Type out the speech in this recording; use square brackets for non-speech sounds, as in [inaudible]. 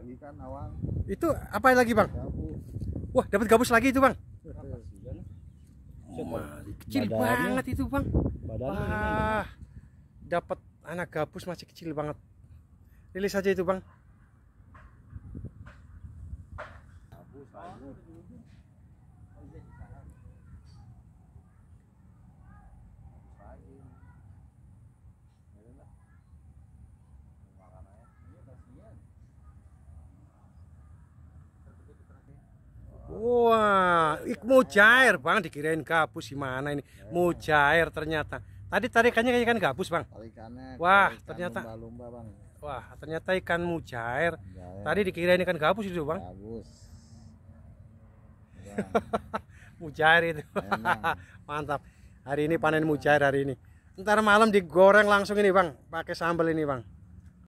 lagi kan awal itu apa lagi bang gabus. wah dapat gabus lagi itu bang oh, kecil badannya, banget itu bang wah dapat anak gabus masih kecil banget rilis aja itu bang Wah, ik mujair bang dikirain gabus gimana ini? Ya. Mujair ternyata. Tadi tarikannya kayak ikan gabus bang. Tarikannya. Wah, ikan ternyata. Lumba -lumba, bang. Wah, ternyata ikan mujair. mujair. Tadi dikirain ikan gabus itu bang. Gabus. Ya. [laughs] mujair itu. [laughs] Mantap. Hari ini panen mujair hari ini. Ntar malam digoreng langsung ini bang, pakai sambal ini bang.